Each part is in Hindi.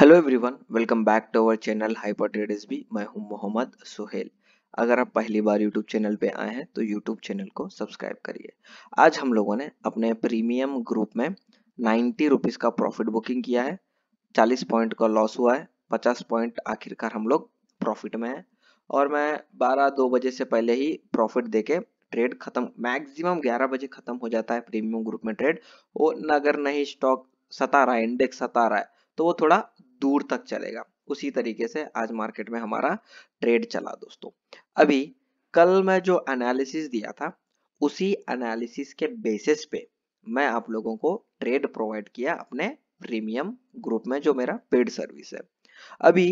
hello everyone welcome back to our channel hyper trade S B मैं हूं मोहम्मद सुहेल अगर आप पहली बार यूट्यूब चैनल पे आए हैं तो यूट्यूब चैनल को सब्सक्राइब करिए आज हम लोगों ने अपने प्रीमियम ग्रुप में नाइन्टी रुपीज़ का प्रॉफिट बुकिंग किया है चालीस पॉइंट का लॉस हुआ है पचास पॉइंट आखिरकार हम लोग प्रॉफिट में है और मैं बारह दो बजे से पहले ही प्रॉफिट दे ट्रेड खत्म मैक्सिमम ग्यारह बजे खत्म हो जाता है प्रीमियम ग्रुप में ट्रेड वो अगर नहीं स्टॉक सता रहा है इंडेक्स सता रहा है तो वो थोड़ा दूर तक चलेगा उसी तरीके से आज मार्केट में हमारा ट्रेड चला दोस्तों अभी कल मैं जो एनालिसिस दिया था उसी एनालिसिस के बेसिस पे मैं आप लोगों को ट्रेड प्रोवाइड किया अपने प्रीमियम ग्रुप में जो मेरा पेड सर्विस है अभी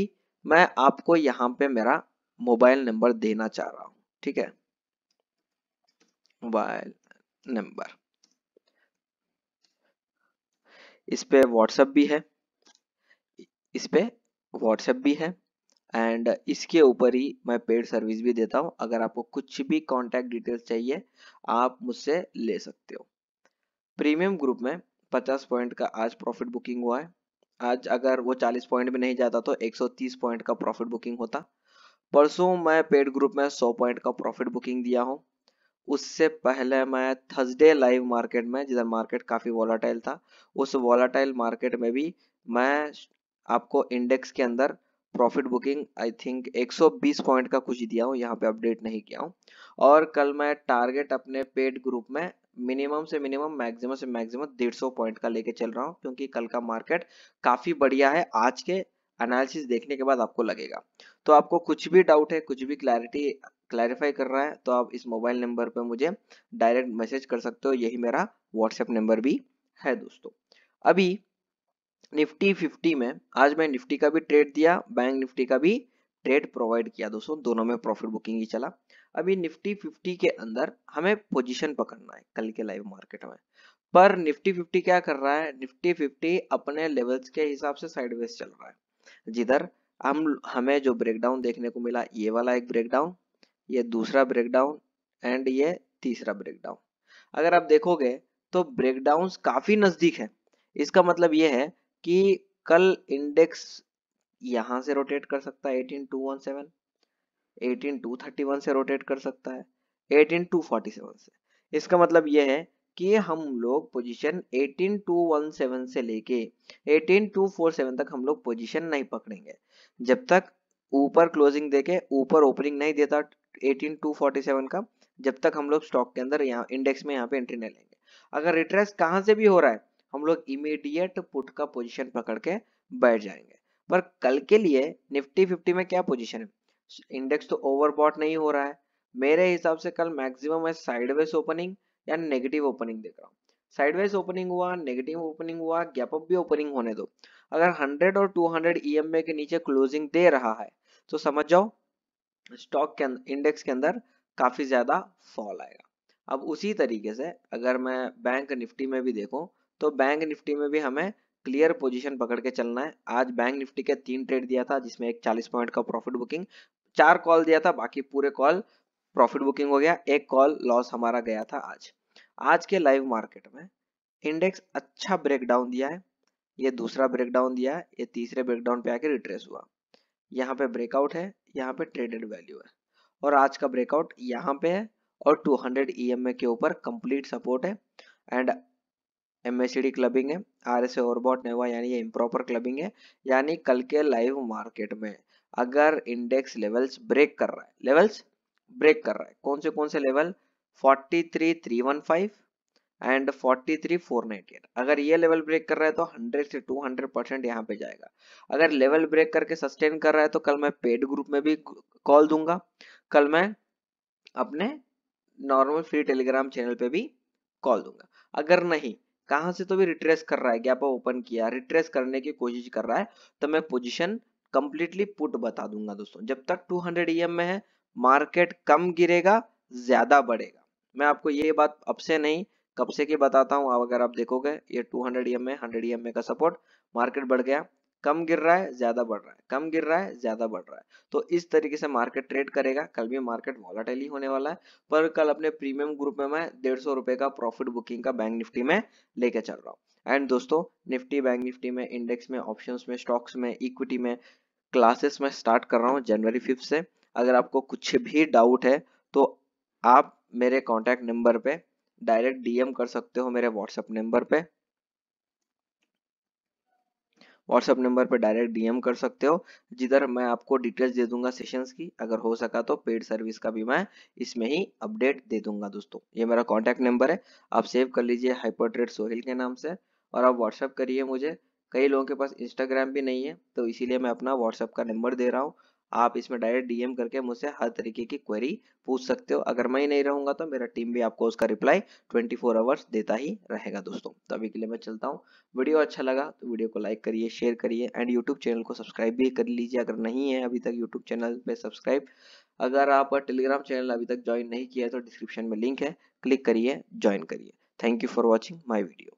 मैं आपको यहाँ पे मेरा मोबाइल नंबर देना चाह रहा हूं ठीक है मोबाइल नंबर इस पे व्हाट्सएप भी है इस पर व्हाट्सएप भी है एंड इसके ऊपर ही मैं पेड सर्विस भी देता हूँ अगर आपको कुछ भी कॉन्टैक्ट डिटेल्स चाहिए आप मुझसे ले सकते हो प्रीमियम ग्रुप में 50 पॉइंट का आज प्रॉफिट बुकिंग हुआ है आज अगर वो 40 पॉइंट में नहीं जाता तो 130 पॉइंट का प्रॉफिट बुकिंग होता परसों मैं पेड ग्रुप में 100 पॉइंट का प्रॉफिट बुकिंग दिया हूँ उससे पहले मैं थर्सडे लाइव मार्केट में जिधर मार्केट काफ़ी वॉलाटाइल था उस वॉलाटाइल मार्केट में भी मैं आपको इंडेक्स के अंदर profit booking I think 120 point का कुछ दिया हूँ यहाँ पे अपडेट नहीं किया हूँ और कल मैं टारगेट अपने पेड ग्रुप में मिनिमम से मिनिमम मैक्सिमम से मैक्सिमम 150 पॉइंट का लेके चल रहा हूँ क्योंकि कल का मार्केट काफ़ी बढ़िया है आज के एनालिसिस देखने के बाद आपको लगेगा तो आपको कुछ भी डाउट है कुछ भी क्लैरिटी क्लैरिफाई कर रहा है तो आप इस मोबाइल नंबर पर मुझे डायरेक्ट मैसेज कर सकते हो यही मेरा व्हाट्सएप नंबर भी है दोस्तों अभी निफ्टी फिफ्टी में आज मैं निफ्टी का भी ट्रेड दिया बैंक निफ्टी का भी ट्रेड प्रोवाइड किया दोस्तों दोनों में प्रॉफिट बुकिंग ही चला अभी निफ्टी फिफ्टी के अंदर हमें पोजीशन पकड़ना है कल के लाइव मार्केट में पर निफ्टी फिफ्टी क्या कर रहा है निफ्टी फिफ्टी अपने लेवल्स के हिसाब से साइडवेज चल रहा है जिधर हम हमें जो ब्रेकडाउन देखने को मिला ये वाला एक ब्रेकडाउन ये दूसरा ब्रेकडाउन एंड ये तीसरा ब्रेकडाउन अगर आप देखोगे तो ब्रेकडाउन काफी नजदीक है इसका मतलब ये है कि कल इंडेक्स यहां से रोटेट कर सकता है 18217 18231 से रोटेट कर सकता है 18247 से इसका मतलब यह है कि हम लोग पोजीशन 18217 से लेके 18247 तक हम लोग पोजीशन नहीं पकड़ेंगे जब तक ऊपर क्लोजिंग देके ऊपर ओपनिंग नहीं देता 18247 का जब तक हम लोग स्टॉक के अंदर यहाँ इंडेक्स में यहाँ पे एंट्री नहीं लेंगे अगर रिट्रेस कहाँ से भी हो रहा है हम लोग इमीडिएट पुट का पोजीशन पकड़ के बैठ जाएंगे पर कल के लिए निफ्टी फिफ्टी में क्या पोजीशन है इंडेक्स तो ओवरबॉट नहीं हो रहा है मेरे हिसाब से कल मैक्सिमम मैं साइडवेज ओपनिंग या नेगेटिव ओपनिंग देख रहा हूँ साइडवेज ओपनिंग हुआ नेगेटिव ओपनिंग हुआ गैप अप भी ओपनिंग होने दो अगर 100 और 200 हंड्रेड के नीचे क्लोजिंग दे रहा है तो समझ जाओ स्टॉक के इंडेक्स के अंदर काफी ज्यादा फॉल आएगा अब उसी तरीके से अगर मैं बैंक निफ्टी में भी देखूं तो बैंक निफ्टी में भी हमें क्लियर पोजीशन पकड़ के चलना है आज बैंक निफ्टी के तीन ट्रेड दिया था जिसमें एक 40 पॉइंट का प्रॉफिट बुकिंग चार कॉल दिया था बाकी पूरे कॉल प्रॉफिट बुकिंग हो गया एक कॉल लॉस हमारा गया था आज आज के लाइव मार्केट में इंडेक्स अच्छा ब्रेकडाउन दिया है ये दूसरा ब्रेकडाउन दिया है ये तीसरे ब्रेकडाउन पे आके रिट्रेस हुआ यहाँ पे ब्रेकआउट है यहाँ पे ट्रेडेड वैल्यू है और आज का ब्रेकआउट यहाँ पे है और 200 हंड्रेड e के ऊपर कंप्लीट सपोर्ट है एंड एम क्लबिंग है आर एस ओवरबॉट नेवा यानी ये इम्प्रॉपर क्लबिंग है यानी कल के लाइव मार्केट में अगर इंडेक्स लेवल्स ब्रेक कर रहा है लेवल्स ब्रेक कर रहा है कौन से कौन से लेवल 43315 एंड 43498 अगर ये लेवल ब्रेक कर रहा है तो 100 से 200 परसेंट यहाँ पे जाएगा अगर लेवल ब्रेक करके सस्टेन कर रहा है तो कल मैं पेड ग्रुप में भी कॉल दूंगा कल मैं अपने नॉर्मल फ्री टेलीग्राम चैनल पे भी कॉल दूंगा अगर नहीं कहां से तो भी रिट्रेस कर रहा है गैप ओपन किया रिट्रेस करने की कोशिश कर रहा है तो मैं पोजिशन कंप्लीटली पुट बता दूंगा दोस्तों जब तक टू हंड्रेड में है मार्केट कम गिरेगा ज्यादा बढ़ेगा मैं आपको ये बात अब से नहीं कब से की बताता हूँ अगर आप देखोगे ये 200 hundred E M A hundred E M A का सपोर्ट मार्केट बढ़ गया कम गिर रहा है ज्यादा बढ़ रहा है कम गिर रहा है ज्यादा बढ़ रहा है तो इस तरीके से मार्केट ट्रेड करेगा कल भी मार्केट वॉलाटाइल ही होने वाला है पर कल अपने प्रीमियम ग्रुप में मैं डेढ़ सौ रुपए का प्रॉफिट बुकिंग का बैंक निफ्टी में लेके चल रहा हूँ एंड दोस्तों निफ्टी बैंक निफ्टी में इंडेक्स में ऑप्शन में स्टॉक्स में इक्विटी में क्लासेस में स्टार्ट कर रहा हूँ जनवरी फिफ्थ से अगर आपको कुछ भी डाउट है तो आप मेरे कॉन्टैक्ट नंबर पे डायरेक्ट डीएम कर सकते हो मेरे व्हाट्सएप नंबर पे व्हाट्सअप नंबर पर डायरेक्ट डीएम कर सकते हो जिधर मैं आपको डिटेल्स दे दूंगा सेशंस की अगर हो सका तो पेड सर्विस का भी मैं इसमें ही अपडेट दे दूंगा दोस्तों ये मेरा कॉन्टैक्ट नंबर है आप सेव कर लीजिए हाइपर ट्रेड सोहेल के नाम से और आप व्हाट्सअप करिए मुझे कई लोगों के पास इंस्टाग्राम भी नहीं है तो इसीलिए मैं अपना व्हाट्सअप का नंबर दे रहा हूँ आप इसमें डायरेक्ट डीएम करके मुझसे हर तरीके की क्वेरी पूछ सकते हो अगर मैं नहीं रहूंगा तो मेरा टीम भी आपको उसका रिप्लाई 24 फोर आवर्स देता ही रहेगा दोस्तों तो अभी के लिए मैं चलता हूँ वीडियो अच्छा लगा तो वीडियो को लाइक करिए शेयर करिए एंड यूट्यूब चैनल को सब्सक्राइब भी कर लीजिए अगर नहीं है अभी तक यूट्यूब चैनल पे सब्सक्राइब अगर आप टेलीग्राम चैनल अभी तक ज्वाइन नहीं किया है तो डिस्क्रिप्शन में लिंक है क्लिक करिए ज्वाइन करिए thank you for watching my video